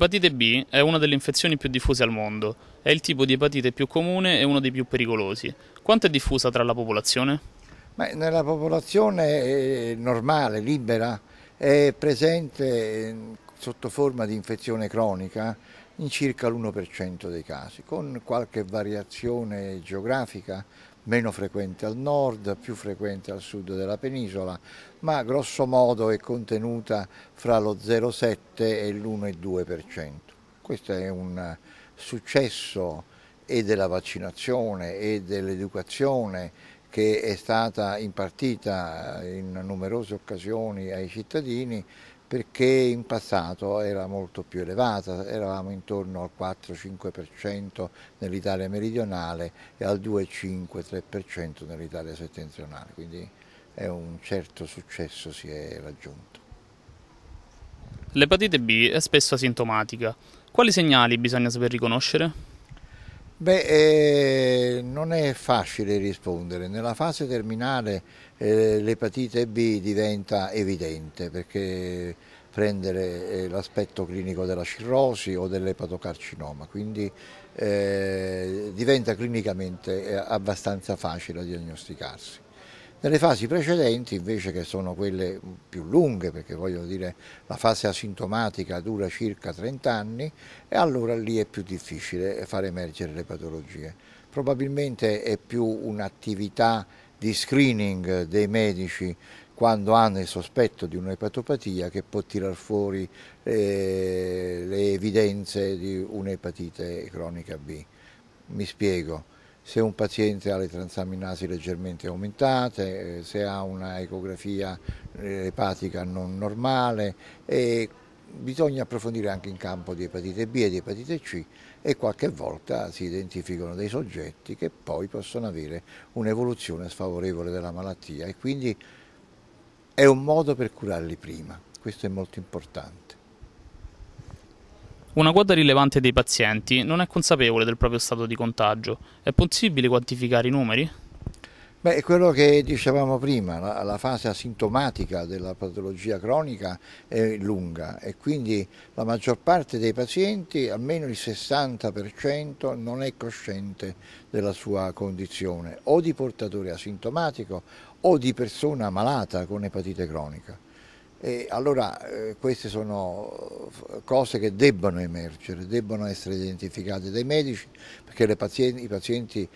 L'epatite B è una delle infezioni più diffuse al mondo, è il tipo di epatite più comune e uno dei più pericolosi. Quanto è diffusa tra la popolazione? Beh, nella popolazione eh, normale, libera, è presente mm, sotto forma di infezione cronica in circa l'1% dei casi, con qualche variazione geografica, meno frequente al nord, più frequente al sud della penisola, ma grosso modo è contenuta fra lo 0,7 e l'1,2%. Questo è un successo e della vaccinazione e dell'educazione che è stata impartita in numerose occasioni ai cittadini perché in passato era molto più elevata, eravamo intorno al 4-5% nell'Italia meridionale e al 2-5-3% nell'Italia settentrionale, quindi è un certo successo si è raggiunto. L'epatite B è spesso asintomatica. Quali segnali bisogna saper riconoscere? Beh, eh, non è facile rispondere. Nella fase terminale eh, l'epatite B diventa evidente perché prendere eh, l'aspetto clinico della cirrosi o dell'epatocarcinoma, quindi eh, diventa clinicamente eh, abbastanza facile diagnosticarsi. Nelle fasi precedenti invece che sono quelle più lunghe, perché voglio dire la fase asintomatica dura circa 30 anni e allora lì è più difficile far emergere le patologie. Probabilmente è più un'attività di screening dei medici quando hanno il sospetto di un'epatopatia che può tirar fuori eh, le evidenze di un'epatite cronica B. Mi spiego se un paziente ha le transaminasi leggermente aumentate, eh, se ha una ecografia eh, epatica non normale e bisogna approfondire anche in campo di epatite B e di epatite C e qualche volta si identificano dei soggetti che poi possono avere un'evoluzione sfavorevole della malattia e quindi è un modo per curarli prima, questo è molto importante. Una quota rilevante dei pazienti non è consapevole del proprio stato di contagio. È possibile quantificare i numeri? Beh, è quello che dicevamo prima, la, la, fase asintomatica della patologia cronica è lunga e quindi la maggior parte dei pazienti, almeno il 60%, non è cosciente della sua condizione o di portatore asintomatico o di persona malata con epatite cronica. E allora eh, queste sono eh, cose che debbono emergere, debbono essere identificate dai medici perché pazienti, i pazienti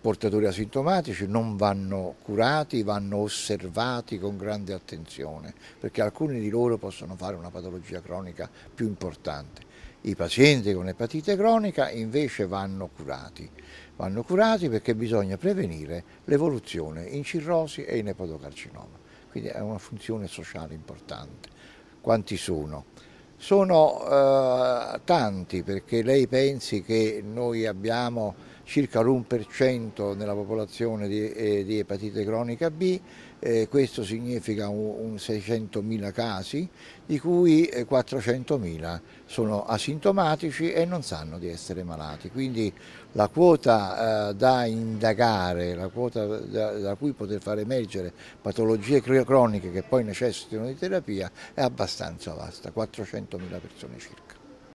portatori asintomatici non vanno curati, vanno osservati con grande attenzione, perché alcuni di loro possono fare una patologia cronica più importante. I pazienti con epatite cronica invece vanno curati, vanno curati perché bisogna prevenire l'evoluzione in cirrosi e in epatocarcinoma quindi è una funzione sociale importante. Quanti sono? Sono eh, tanti perché lei pensi che noi abbiamo circa l'1% nella popolazione di, eh, di, epatite cronica B, eh, questo significa un, un 600.000 casi, di cui 400.000 eh, sono asintomatici e non sanno di essere malati. Quindi la quota eh, da indagare, la quota da, da, cui poter far emergere patologie croniche che poi necessitano di terapia è abbastanza vasta, 400.000 persone circa.